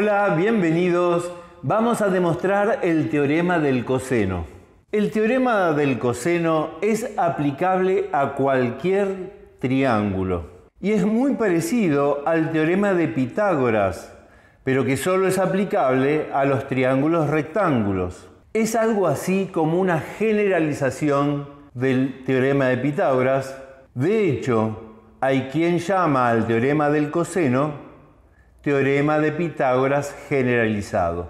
Hola, bienvenidos. Vamos a demostrar el teorema del coseno. El teorema del coseno es aplicable a cualquier triángulo y es muy parecido al teorema de Pitágoras, pero que solo es aplicable a los triángulos rectángulos. Es algo así como una generalización del teorema de Pitágoras. De hecho, hay quien llama al teorema del coseno teorema de Pitágoras generalizado.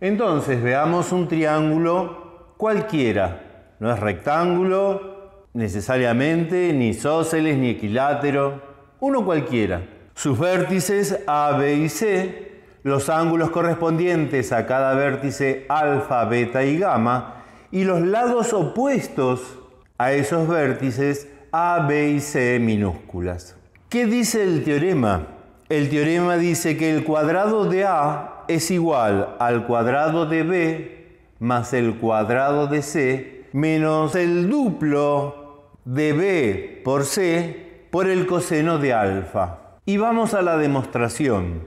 Entonces veamos un triángulo cualquiera, no es rectángulo necesariamente, ni sóceles ni equilátero, uno cualquiera. Sus vértices A, B y C, los ángulos correspondientes a cada vértice alfa, beta y gamma, y los lados opuestos a esos vértices A, B y C minúsculas. ¿Qué dice el teorema? El teorema dice que el cuadrado de A es igual al cuadrado de B más el cuadrado de C menos el duplo de B por C por el coseno de alfa. Y vamos a la demostración.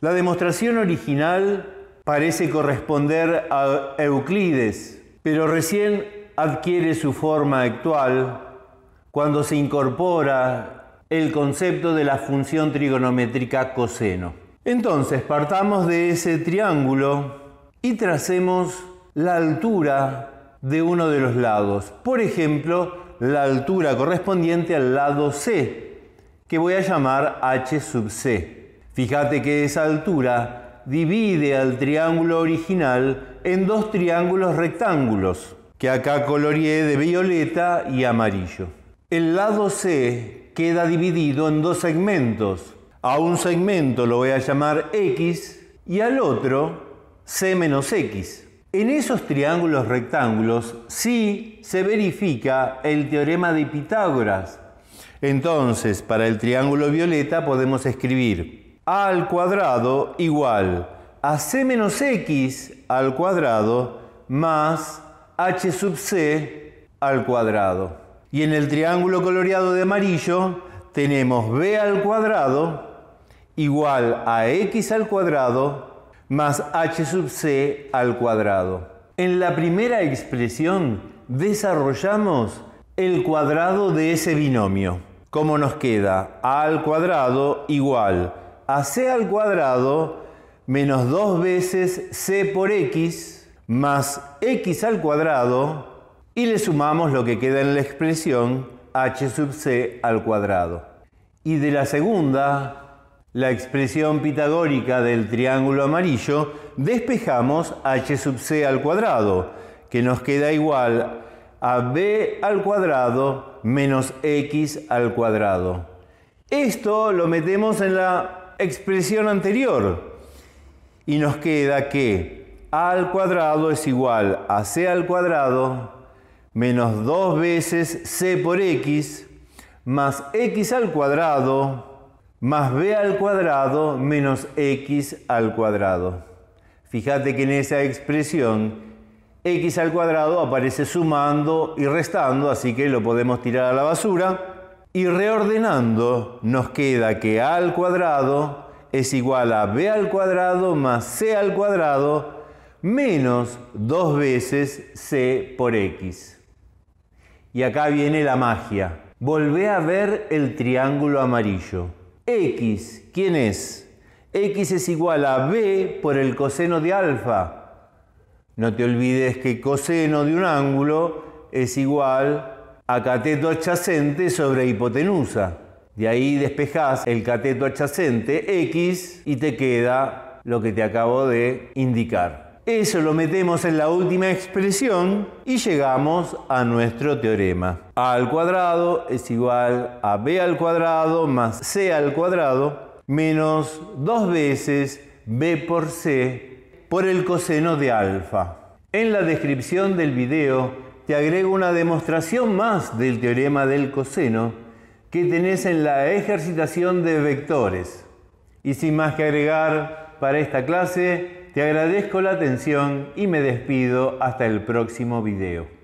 La demostración original parece corresponder a Euclides, pero recién adquiere su forma actual cuando se incorpora el concepto de la función trigonométrica coseno. Entonces, partamos de ese triángulo y tracemos la altura de uno de los lados. Por ejemplo, la altura correspondiente al lado C, que voy a llamar h sub c. Fíjate que esa altura divide al triángulo original en dos triángulos rectángulos, que acá coloreé de violeta y amarillo. El lado C queda dividido en dos segmentos. A un segmento lo voy a llamar X y al otro C menos X. En esos triángulos rectángulos sí se verifica el teorema de Pitágoras. Entonces, para el triángulo violeta podemos escribir A al cuadrado igual a C menos X al cuadrado más H sub C al cuadrado. Y en el triángulo coloreado de amarillo tenemos b al cuadrado igual a x al cuadrado más h sub c al cuadrado. En la primera expresión desarrollamos el cuadrado de ese binomio. Cómo nos queda a al cuadrado igual a c al cuadrado menos dos veces c por x más x al cuadrado y le sumamos lo que queda en la expresión h sub c al cuadrado. Y de la segunda, la expresión pitagórica del triángulo amarillo, despejamos h sub c al cuadrado, que nos queda igual a b al cuadrado menos x al cuadrado. Esto lo metemos en la expresión anterior y nos queda que a al cuadrado es igual a c al cuadrado menos 2 veces c por x más x al cuadrado más b al cuadrado menos x al cuadrado. Fíjate que en esa expresión x al cuadrado aparece sumando y restando, así que lo podemos tirar a la basura. Y reordenando nos queda que a al cuadrado es igual a b al cuadrado más c al cuadrado menos 2 veces c por x. Y acá viene la magia. Volvé a ver el triángulo amarillo. X, ¿quién es? X es igual a B por el coseno de alfa. No te olvides que coseno de un ángulo es igual a cateto adyacente sobre hipotenusa. De ahí despejás el cateto adyacente X y te queda lo que te acabo de indicar. Eso lo metemos en la última expresión y llegamos a nuestro teorema. A al cuadrado es igual a b al cuadrado más c al cuadrado menos dos veces b por c por el coseno de alfa. En la descripción del video te agrego una demostración más del teorema del coseno que tenés en la ejercitación de vectores. Y sin más que agregar para esta clase, te agradezco la atención y me despido hasta el próximo video.